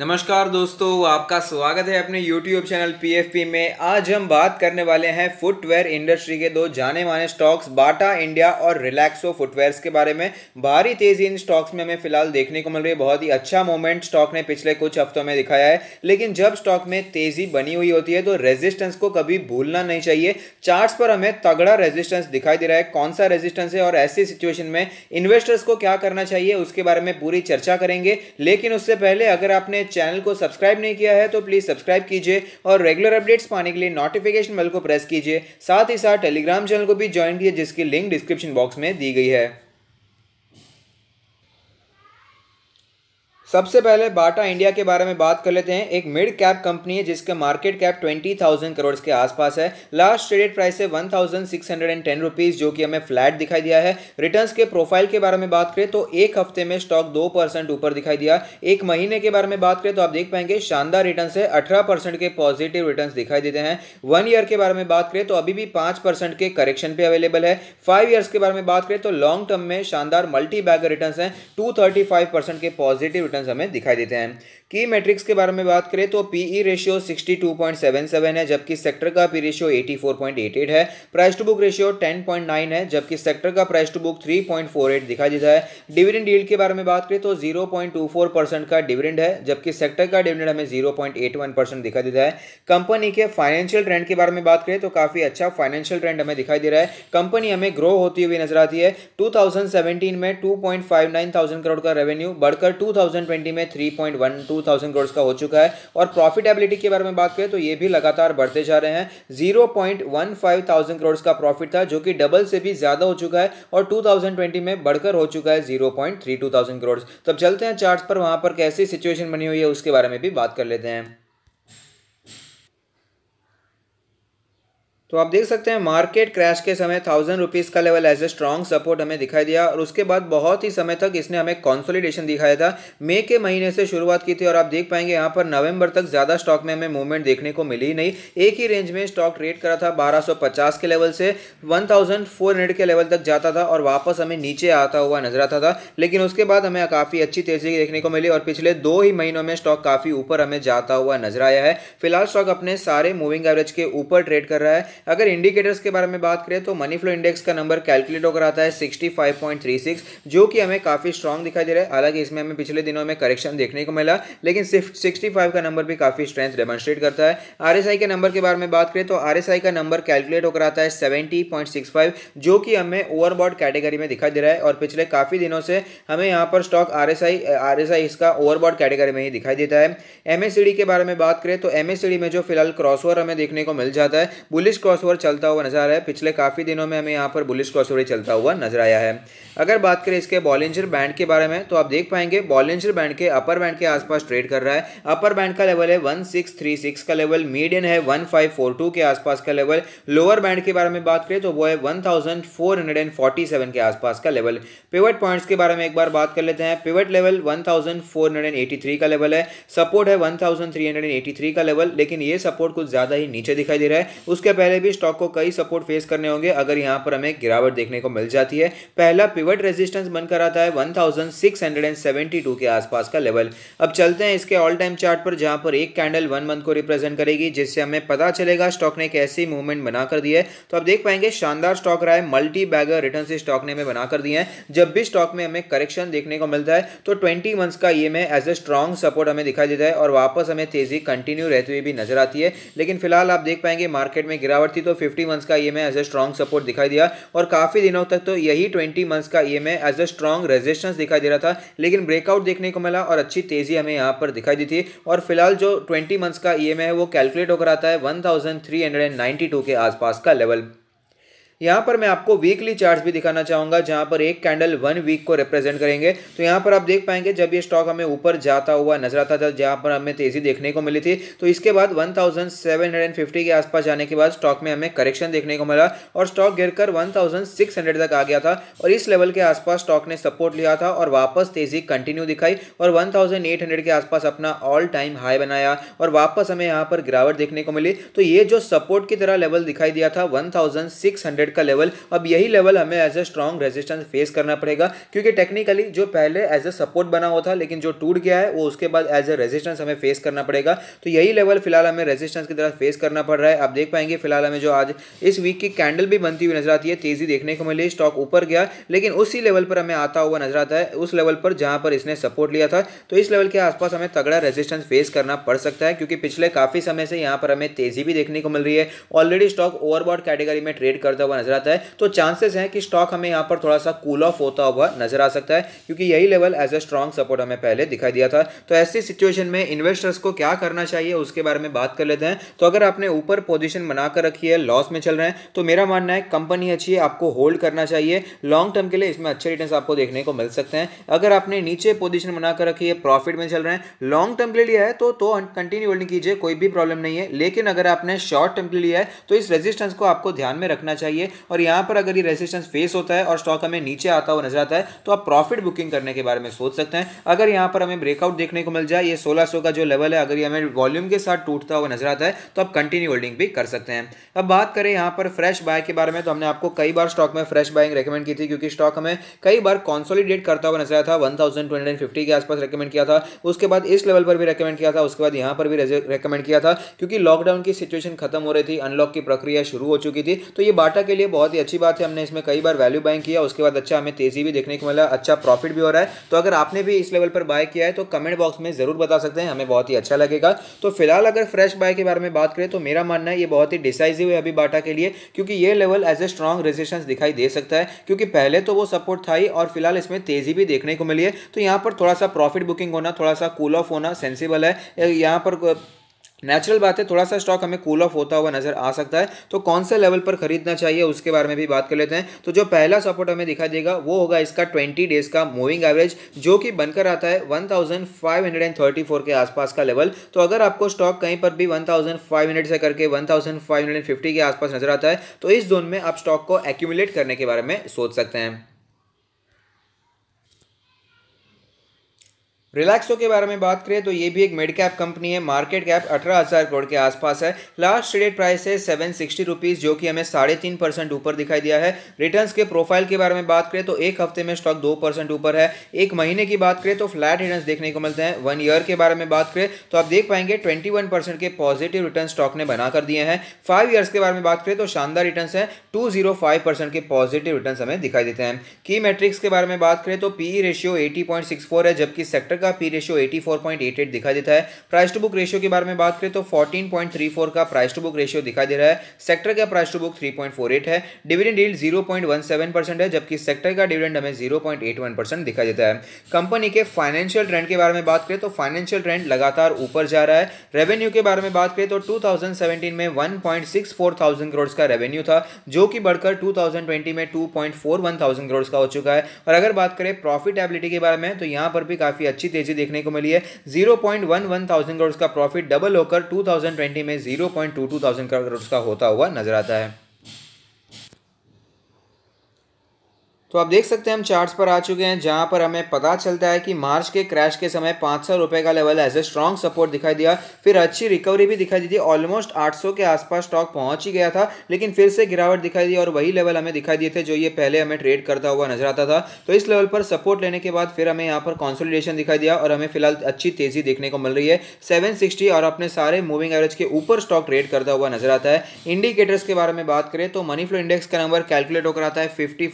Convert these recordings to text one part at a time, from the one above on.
नमस्कार दोस्तों आपका स्वागत है अपने YouTube चैनल PFP में आज हम बात करने वाले हैं फुटवेयर इंडस्ट्री के दो जाने माने स्टॉक्स बाटा इंडिया और रिलैक्सो फुटवेयर्स के बारे में भारी तेजी इन स्टॉक्स में हमें फिलहाल देखने को मिल रही है बहुत ही अच्छा मोमेंट स्टॉक ने पिछले कुछ हफ्तों में दिखाया है लेकिन जब स्टॉक में तेजी बनी हुई होती है तो रेजिस्टेंस को कभी भूलना नहीं चाहिए चार्ट पर हमें तगड़ा रेजिस्टेंस दिखाई दे रहा है कौन सा रेजिस्टेंस है और ऐसी सिचुएशन में इन्वेस्टर्स को क्या करना चाहिए उसके बारे में पूरी चर्चा करेंगे लेकिन उससे पहले अगर आपने चैनल को सब्सक्राइब नहीं किया है तो प्लीज़ सब्सक्राइब कीजिए और रेगुलर अपडेट्स पाने के लिए नोटिफिकेशन बेल को प्रेस कीजिए साथ ही साथ टेलीग्राम चैनल को भी ज्वाइन कीजिए जिसकी लिंक डिस्क्रिप्शन बॉक्स में दी गई है सबसे पहले बाटा इंडिया के बारे में बात कर लेते हैं एक मिड कैप कंपनी है जिसका market cap twenty thousand crore के आसपास है लास्ट ट्रेडेड प्राइस है one thousand six hundred and ten rupees जो कि हमें फ्लैट दिखाई दिया है रिटर्न्स के प्रोफाइल के बारे में बात करें तो एक हफ्ते में स्टॉक दो परसेंट ऊपर दिखाई दिया एक महीने के बारे में बात करें तो आप देख पाएंगे शानदार रिटर्न है अठारह परसेंट के पॉजिटिव रिटर्न दिखाई देते हैं वन ईयर के बारे में बात करें तो अभी भी पांच परसेंट के करेक्शन पे अवेलेबल है फाइव ईयर्स के बारे में बात करें तो लॉन्ग टर्म में शानदार मल्टी बैगर रिटर्न है टू के पॉजिटिव रिजल्टेंस हमें दिखाई देते हैं की मैट्रिक्स के बारे में बात करें तो पीई रेशियो 62.77 है जबकि सेक्टर का पी रेशियो 84.88 है प्राइस टू बुक रेशियो 10.9 है जबकि सेक्टर का प्राइस टू बुक 3.48 दिखाई देता है डिविडेंड डील के बारे में बात करें तो 0.24 परसेंट का डिविडेंड है जबकि सेक्टर का डिविडेंड हमें 0.81 परसेंट दिखाई देता है कंपनी के फाइनेंशियल ट्रेंड के बारे में बात करें तो काफ़ी अच्छा फाइनेंशियल ट्रेंड हमें दिखाई दे रहा है कंपनी हमें ग्रो होती हुई नजर आती है टू में टू करोड़ का रेवेन्यू बढ़कर टू 2020 में 3.12 थाउजेंड करोड़ का हो चुका है और प्रॉफिटेबिलिटी के बारे में बात करें तो ये भी लगातार बढ़ते जा रहे हैं 0.15 थाउजेंड करोड़ का प्रॉफिट था जो कि डबल से भी ज़्यादा हो चुका है और 2020 में बढ़कर हो चुका है 0.32 थाउजेंड करोड़ तब चलते हैं चार्ट पर वहां पर कैसी सिचुएशन बनी हुई है उसके बारे में भी बात कर लेते हैं तो आप देख सकते हैं मार्केट क्रैश के समय थाउजेंड रुपीज़ का level as a strong support हमें दिखाई दिया और उसके बाद बहुत ही समय तक इसने हमें कॉन्सोलिडेशन दिखाया था मई के महीने से शुरुआत की थी और आप देख पाएंगे यहाँ पर नवंबर तक ज़्यादा स्टॉक में हमें मूवमेंट देखने को मिली ही नहीं एक ही रेंज में स्टॉक ट्रेड करा था बारह के लेवल से वन के लेवल तक जाता था और वापस हमें नीचे आता हुआ नजर आता था लेकिन उसके बाद हमें काफ़ी अच्छी तेज़ी देखने को मिली और पिछले दो ही महीनों में स्टॉक काफ़ी ऊपर हमें जाता हुआ नजर आया है फिलहाल स्टॉक अपने सारे मूविंग एवरेज के ऊपर ट्रेड कर रहा है अगर इंडिकेटर्स के बारे में बात करें तो मनी फ्लो इंडेक्स का नंबर कैलकुलेट होकर आता है sixty five point three six जो कि हमें काफ़ी स्ट्रॉन्ग दिखाई दे रहा है हालांकि इसमें हमें पिछले दिनों में करेक्शन देखने को मिला लेकिन सिर्फ सिक्सटी फाइव का नंबर भी काफ़ी स्ट्रेंथ डेमोस्ट्रेट करता है आर के नंबर के बारे में बात करें तो आर का नंबर कैलकुलेट होकर आता है सेवेंटी पॉइंट सिक्स फाइव जो कि हमें ओवरबॉड कैटेगरी में दिखाई दे रहा है और पिछले काफ़ी दिनों से हमें यहाँ पर stock R S I R S I इसका ओवरबॉड कैटेगरी में ही दिखाई देता है एमएससीडी के बारे में बात करें तो एमएससीडी में जो फिलहाल क्रॉसओवर हमें देखने को मिल जाता है बुलिश क्रॉसओवर चलता हुआ नजर आ रहा है पिछले काफ़ी दिनों में हमें यहाँ पर बुलिश क्रॉसओवर ही चलता हुआ नजर आया है अगर बात करें इसके बॉलेंजर बैंड के बारे में तो आप देख पाएंगे बॉलेंजर बैंड के अपर बैंड के आसपास ट्रेड कर रहा है अपर बैंड का लेवल है वन का लेवल मीडियन है वन के आसपास का लेवल लोअर बैंड के बारे में बात करें तो वो है वन के आसपास का लेवल पिवट पॉइंट्स के बारे में एक बार बात कर लेते हैं पिवट लेवल वन का लेवल है सपोर्ट है वन का लेवल लेकिन ये सपोर्ट कुछ ज़्यादा ही नीचे दिखाई दे रहा है उसके पहले पहले भी स्टॉक को कई सपोर्ट फेस करने होंगे अगर यहाँ पर हमें गिरावट देखने को मिल जाती है पहला पिवट रेजिस्टेंस बनकर आता है 1672 के आसपास का लेवल अब चलते हैं इसके ऑल टाइम चार्ट पर जहाँ पर एक कैंडल वन मंथ को रिप्रेजेंट करेगी जिससे हमें पता चलेगा स्टॉक ने कैसी मूवमेंट बना कर दी है तो आप देख पाएंगे शानदार स्टॉक रहा है मल्टी बैगर रिटर्न स्टॉक ने हमें बनाकर दिए हैं जब भी स्टॉक में हमें करेक्शन देखने को मिलता है तो ट्वेंटी मंथ्स का ये में एज ए स्ट्रॉन्ग सपोर्ट हमें दिखाई देता है और वापस हमें तेजी कंटिन्यू रहती हुई भी नजर आती है लेकिन फिलहाल आप देख पाएंगे मार्केट में गिरावट गिरावट थी तो फिफ्टी मंथ्स का E M as a strong support दिखाई दिया और काफ़ी दिनों तक तो यही ट्वेंटी मंथ्स का E M as a strong resistance दिखाई दे रहा था लेकिन ब्रेकआउट देखने को मिला और अच्छी तेज़ी हमें यहाँ पर दिखाई दी थी और फिलहाल जो ट्वेंटी मंथ्स का ई e एम है वो कैलकुलेट होकर आता है वन के आसपास का लेवल यहाँ पर मैं आपको वीकली चार्ट भी दिखाना चाहूँगा जहाँ पर एक कैंडल वन वीक को रिप्रेजेंट करेंगे तो यहाँ पर आप देख पाएंगे जब ये स्टॉक हमें ऊपर जाता हुआ नजर आता था जहाँ पर हमें तेजी देखने को मिली थी तो इसके बाद 1750 के आसपास जाने के बाद स्टॉक में हमें करेक्शन देखने को मिला और स्टॉक गिरकर कर तक आ गया था और इस लेवल के आसपास स्टॉक ने सपोर्ट लिया था और वापस तेजी कंटिन्यू दिखाई और वन के आसपास अपना ऑल टाइम हाई बनाया और वापस हमें यहाँ पर गिरावट देखने को मिली तो ये जो सपोर्ट की तरह लेवल दिखाई दिया था वन का लेवल अब यही लेवल हमें as a strong resistance face करना पड़ेगा क्योंकि टेक्निकली जो पहले एज ए सपोर्ट बना हुआ था लेकिन जो टूट गया है वो उसके बाद एज ए रेजिस्टेंस हमें फेस करना पड़ेगा तो यही लेवल फिलहाल हमें रेजिस्टेंस की तरफ फेस करना पड़ रहा है आप देख पाएंगे फिलहाल हमें जो आज इस वीक की कैंडल भी बनती हुई नजर आती है तेजी देखने को मिली स्टॉक ऊपर गया लेकिन उसी लेवल पर हमें आता हुआ नजर आता है उस लेवल पर जहां पर इसने सपोर्ट लिया था तो इस लेवल के आसपास हमें तगड़ा रेजिस्टेंस फेस करना पड़ सकता है क्योंकि पिछले काफी समय से यहां पर हमें तेजी भी देखने को मिल रही है ऑलरेडी स्टॉक ओवरबॉड कैटेगरी में ट्रेड करता हुआ हुआ नजर आता है तो चांसेस हैं कि स्टॉक हमें यहाँ पर थोड़ा सा कूल ऑफ होता हुआ नजर आ सकता है क्योंकि यही level as a strong support हमें पहले दिखाई दिया था तो ऐसी सिचुएशन में इन्वेस्टर्स को क्या करना चाहिए उसके बारे में बात कर लेते हैं तो अगर आपने ऊपर पोजिशन बनाकर रखी है लॉस में चल रहे हैं तो मेरा मानना है कंपनी अच्छी है आपको होल्ड करना चाहिए लॉन्ग टर्म के लिए इसमें अच्छे रिटर्न आपको देखने को मिल सकते हैं अगर आपने नीचे पोजिशन बनाकर रखी है प्रॉफिट में चल रहे हैं लॉन्ग टर्म के लिए है तो तो कंटिन्यू होल्डिंग कीजिए कोई भी प्रॉब्लम नहीं है लेकिन अगर आपने शॉर्ट टर्म के लिए है तो इस रेजिस्टेंस को आपको ध्यान में रखना चाहिए चाहिए और यहाँ पर अगर ये रेजिस्टेंस फेस होता है और स्टॉक हमें नीचे आता हुआ नजर आता है तो आप प्रॉफिट बुकिंग करने के बारे में सोच सकते हैं अगर यहाँ पर हमें ब्रेकआउट देखने को मिल जाए ये सोलह का जो लेवल है अगर ये हमें वॉल्यूम के साथ टूटता हुआ नजर आता है तो आप कंटिन्यू होल्डिंग भी कर सकते हैं अब बात करें यहाँ पर फ्रेश बाय के बारे में तो हमने आपको कई बार स्टॉक में फ्रेश बाइंग रेकमेंड की थी क्योंकि स्टॉक हमें कई बार कॉन्सोलीडेट करता हुआ नजर आता था वन के आसपास रेकमेंड किया था उसके बाद इस लेवल पर भी रेकमेंड किया था उसके बाद यहाँ पर भी रेकमेंड किया था क्योंकि लॉकडाउन की सिचुएशन खत्म हो रही थी अनलॉक की प्रक्रिया शुरू हो चुकी थी तो ये बाटा के के लिए बहुत ही अच्छी बात है हमने इसमें कई बार वैल्यू बाइंग किया उसके बाद अच्छा हमें तेज़ी भी देखने को मिला अच्छा प्रॉफिट भी हो रहा है तो अगर आपने भी इस लेवल पर बाय किया है तो कमेंट बॉक्स में ज़रूर बता सकते हैं हमें बहुत ही अच्छा लगेगा तो फिलहाल अगर फ्रेश बाय के बारे में बात करें तो मेरा मानना है ये बहुत ही डिसाइजिव है अभी बाटा के लिए क्योंकि ये level as a strong resistance दिखाई दे सकता है क्योंकि पहले तो वो सपोर्ट था ही और फिलहाल इसमें तेज़ी भी देखने को मिली है तो यहाँ पर थोड़ा सा प्रॉफिट बुकिंग होना थोड़ा सा कूल ऑफ होना सेंसिबल है यहाँ पर नेचुरल बात है थोड़ा सा स्टॉक हमें कूल ऑफ होता हुआ नजर आ सकता है तो कौन से लेवल पर खरीदना चाहिए उसके बारे में भी बात कर लेते हैं तो जो पहला सपोर्ट हमें दिखाई देगा वो होगा इसका ट्वेंटी डेज का मूविंग एवरेज जो कि बनकर आता है 1534 के आसपास का लेवल तो अगर आपको स्टॉक कहीं पर भी वन से करके वन के आसपास नजर आता है तो इस जोन में आप स्टॉक को एक्यूमुलेट करने के बारे में सोच सकते हैं रिलैक्सो के बारे में बात करें तो ये भी एक मिड कैप कंपनी है मार्केट कैप अठारह हज़ार करोड़ के आसपास है लास्ट ट्रेडेड प्राइस है सेवन सिक्सटी रुपीज़ जो कि हमें साढ़े तीन परसेंट ऊपर दिखाई दिया है रिटर्न्स के प्रोफाइल के बारे में बात करें तो एक हफ्ते में स्टॉक दो परसेंट ऊपर है एक महीने की बात करें तो फ्लैट रिटर्न देखने को मिलते हैं वन ईयर के बारे में बात करें तो आप देख पाएंगे ट्वेंटी वन परसेंट के पॉजिटिव रिटर्न स्टॉक ने बना कर दिए हैं फाइव ईयर्स के बारे में बात करें तो शानदार रिटर्न है टू जीरो फाइव परसेंट के पॉजिटिव रिटर्न हमें दिखाई देते हैं की मेट्रिक्स के बारे में बात करें तो P ratio eighty point six four है जबकि सेक्टर का पी रेशियो 84.88 दिखाई देता है प्राइस टू बुक रेशियो के बारे में बात करें तो 14.34 का प्राइस टू बुक रेशियो दिखाई दे रहा है सेक्टर का प्राइस टू बुक 3.48 है डिविडेंड डील 0.17 परसेंट है जबकि सेक्टर का डिविडेंड हमें 0.81 परसेंट दिखाई देता है कंपनी के फाइनेंशियल ट्रेंड के बारे में बात करें तो फाइनेंशियल ट्रेंड लगातार ऊपर जा रहा है रेवेन्यू के बारे में बात करें तो 2017 में 1.64 थाउजेंड करोड़ का रेवेन्यू था जो कि बढ़कर 2020 में 2.41 थाउजेंड करोड़ का हो चुका है और अगर बात करें प्रॉफिटेबिलिटी के बारे में तो यहाँ पर भी काफ़ी अच्छी तेजी देखने को मिली है zero point one one thousand crore का प्रॉफिट डबल होकर टू थाउजेंड ट्वेंटी में zero point two two thousand crore का होता हुआ नजर आता है तो आप देख सकते हैं हम चार्ट्स पर आ चुके हैं जहां पर हमें पता चलता है कि मार्च के क्रैश के समय पाँच सौ रुपये का level as a strong support दिखाई दिया फिर अच्छी रिकवरी भी दिखाई दी थी ऑलमोस्ट 800 के आसपास स्टॉक पहुंच ही गया था लेकिन फिर से गिरावट दिखाई दी और वही लेवल हमें दिखाई दिए थे जो ये पहले हमें ट्रेड करता हुआ नजर आता था तो इस लेवल पर सपोर्ट लेने के बाद फिर हमें यहाँ पर कॉन्सोलिडेशन दिखाई दिया और हमें फिलहाल अच्छी तेजी देखने को मिल रही है सेवन और अपने सारे मूविंग एवरेज के ऊपर स्टॉक ट्रेड करता हुआ नजर आता है इंडिकेटर्स के बारे में बात करें तो मनी फ्लो इंडेक्स का नंबर कैलकुलेट होकर आता है फिफ्टी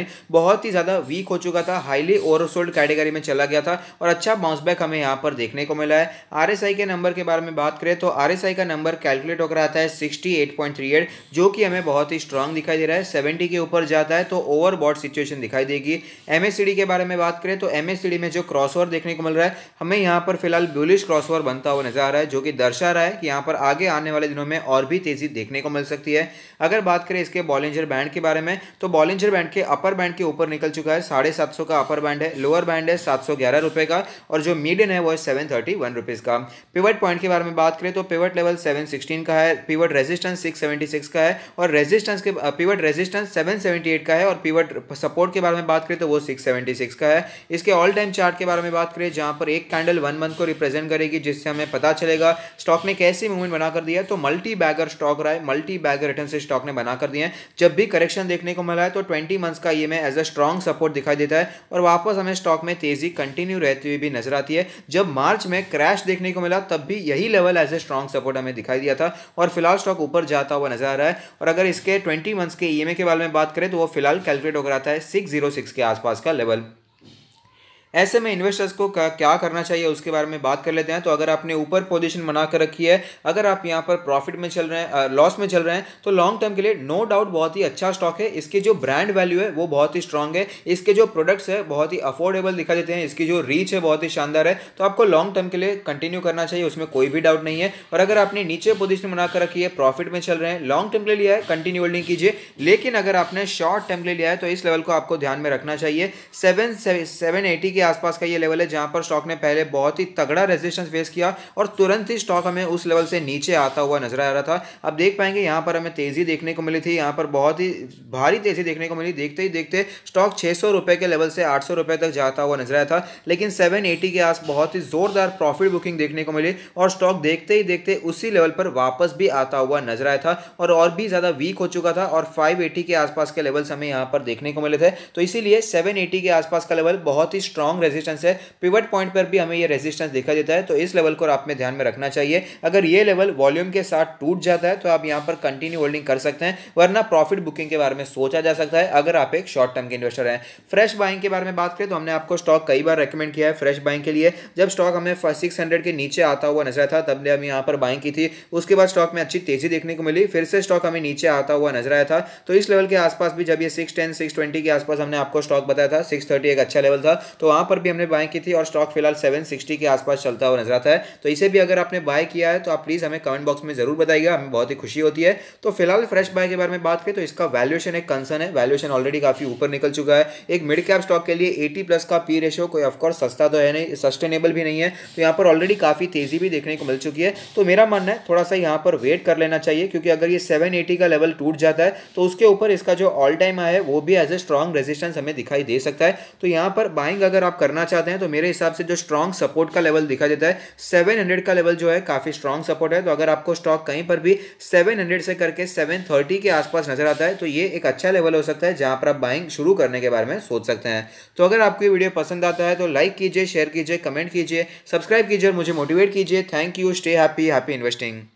नाइन बहुत ही ज़्यादा वीक हो चुका था हाईली ओवरसोल्ड कैटेगरी में चला गया था और अच्छा बाउंस बैक हमें यहाँ पर देखने को मिला है आर के नंबर के बारे में बात करें तो आर का नंबर कैलकुलेट होकर आता है सिक्सटी जो कि हमें बहुत ही स्ट्रांग दिखाई दे रहा है सेवेंटी के ऊपर जाता है तो ओवरबॉड सिचुएशन दिखाई देगी एम के बारे में बात करें तो एम में जो क्रॉस देखने को मिल रहा है हमें यहाँ पर फिलहाल ब्यूलिश क्रॉस बनता हुआ नजर आ रहा है जो कि दर्शा रहा है कि यहाँ पर आगे आने वाले दिनों में और भी तेजी देखने को मिल सकती है अगर बात करें इसके बॉलिंजर बैंड के बारे में तो बॉलिंजर बैंड के अपर अपर बैंड के ऊपर निकल चुका है साढ़े सात सौ का अपर बैंड है लोअर बैंड है सात सौ ग्यारह रुपए का और जो मीडियन है वो है सेवन थर्टी वन रुपीज़ का पिवट पॉइंट के बारे में बात करें तो पिवट लेवल सेवन सिक्सटीन का है pivot resistance six seventy six का है और रेजिस्टेंस के pivot resistance seven seventy eight का है और पिवट सपोर्ट के बारे में बात करें तो वो सिक्स सेवेंटी सिक्स का है इसके ऑल टाइम चार्ट के बारे में बात करें जहां पर एक कैंडल वन मंथ को रिप्रेजेंट करेगी जिससे हमें पता चलेगा स्टॉक ने कैसी मूवमेंट बनाकर दिया तो मल्टी बैगर स्टॉक रहा है मल्टी बैगर रिटर्न से स्टॉक ने बनाकर कर दिए जब भी करेक्शन देखने को मिला है तो ट्वेंटी मंथ्स का आई में एज अ स्ट्रॉन्ग सपोर्ट दिखाई देता है और वापस हमें स्टॉक में तेजी कंटिन्यू रहती हुई भी नजर आती है जब मार्च में क्रैश देखने को मिला तब भी यही level as a strong support हमें दिखाई दिया था और फिलहाल स्टॉक ऊपर जाता हुआ नजर आ रहा है और अगर इसके ट्वेंटी मंथ्स के ई के बारे में बात करें तो वो फिलहाल कैलकुलेट होकर आता है सिक्स के आसपास का लेवल ऐसे में इन्वेस्टर्स को क्या करना चाहिए उसके बारे में बात कर लेते हैं तो अगर आपने ऊपर पोजीशन बना कर रखी है अगर आप यहाँ पर प्रॉफिट में चल रहे हैं लॉस में चल रहे हैं तो लॉन्ग टर्म के लिए नो डाउट बहुत ही अच्छा स्टॉक है इसके जो ब्रांड वैल्यू है वो बहुत ही स्ट्रांग है इसके जो प्रोडक्ट्स है बहुत ही अफोर्डेबल दिखा देते हैं इसकी जो रीच है बहुत ही शानदार है तो आपको लॉन्ग टर्म के लिए कंटिन्यू करना चाहिए उसमें कोई भी डाउट नहीं है और अगर आपने नीचे पोजिशन बना कर रखी है प्रॉफिट में चल रहे हैं लॉन्ग टर्म के लिए लिया है कंटिन्यू होल्डिंग कीजिए लेकिन अगर आपने शॉर्ट टर्म के लिए लिया है तो इस लेवल को आपको ध्यान में रखना चाहिए सेवन सेवन एटी के आसपास का ये लेवल है जहां पर स्टॉक ने पहले बहुत ही तगड़ा रेजिस्टेंस फेस किया और तुरंत ही स्टॉक हमें उस लेवल से नीचे आता हुआ नजर आ रहा था अब देख पाएंगे यहां पर हमें तेज़ी देखने को मिली थी यहां पर बहुत ही भारी तेज़ी देखने को मिली देखते ही देखते स्टॉक छह सौ के लेवल से आठ सौ तक जाता हुआ नजर आया था लेकिन सेवन के आस बहुत ही ज़ोरदार प्रॉफिट बुकिंग देखने को मिली और स्टॉक देखते ही देखते उसी लेवल पर वापस भी आता हुआ नजर आया था और और भी ज़्यादा वीक हो चुका था और 580 के आसपास के लेवल्स हमें यहां पर देखने को मिले थे तो इसीलिए 780 के आसपास का लेवल बहुत ही स्ट्रॉ स्ट्रॉन्ग रेजिस्टेंस है पिवट पॉइंट पर भी हमें ये रेजिस्टेंस देखा देता है तो इस लेवल को आप में ध्यान में रखना चाहिए अगर ये लेवल वॉल्यूम के साथ टूट जाता है तो आप यहाँ पर कंटिन्यू होल्डिंग कर सकते हैं वरना प्रॉफिट बुकिंग के बारे में सोचा जा सकता है अगर आप एक शॉर्ट टर्म के इन्वेस्टर हैं फ्रेश बाइंग के बारे में बात करें तो हमने आपको स्टॉक कई बार रिकमेंड किया है फ्रेश बाइंग के लिए जब स्टॉक हमें सिक्स के नीचे आता हुआ नजर था तब ने हम यहाँ पर बाइंग की थी उसके बाद स्टॉक में अच्छी तेजी देखने को मिली फिर से स्टॉक हमें नीचे आता हुआ नजर आया था तो इस लेवल के आसपास भी जब ये सिक्स टेन सिक्स ट्वेंटी के आसपास हमने आपको स्टॉक बताया था सिक्स थर्टी एक अच्छा लेवल था तो वहां पर भी हमने बाय की थी और स्टॉक फिलहाल सेवन सिक्सटी के आसपास चलता हुआ नजर आता है तो इसे भी अगर आपने बाय किया है तो आप प्लीज़ हमें कमेंट बॉक्स में ज़रूर बताइएगा हमें बहुत ही खुशी होती है तो फिलहाल फ्रेश बाय के बारे में बात करें तो इसका वैल्यूशन एक कंसर्न है वैल्यूशन ऑलरेडी काफ़ी ऊपर निकल चुका है एक मिड कैप स्टॉक के लिए एटी प्लस का पी रेशो कोई ऑफकोर्स सस्ता तो है नहीं सस्टेनेबल भी नहीं है तो यहाँ पर ऑलरेडी काफ़ी तेज़ी भी देखने को मिल चुकी है तो मेरा मानना है थोड़ा सा यहाँ पर वेट कर लेना चाहिए क्योंकि अगर ये सेवन का लेवल टूट जाता है तो उसके ऊपर इसका जो ऑल टाइम आया है वो भी एज ए स्ट्रॉन्ग रेजिस्टेंस हमें दिखाई दे सकता है तो यहाँ पर बाइंग अगर आप करना चाहते हैं तो मेरे हिसाब से जो स्ट्रॉन्ग सपोर्ट का लेवल दिखा देता है 700 का लेवल जो है काफ़ी स्ट्रॉन्ग सपोर्ट है तो अगर आपको स्टॉक कहीं पर भी 700 से करके 730 के आसपास नजर आता है तो ये एक अच्छा लेवल हो सकता है जहां पर आप बाइंग शुरू करने के बारे में सोच सकते हैं तो अगर आपको ये वीडियो पसंद आता है तो लाइक कीजिए शेयर कीजिए कमेंट कीजिए सब्सक्राइब कीजिए और मुझे मोटिवेट कीजिए thank you stay happy happy investing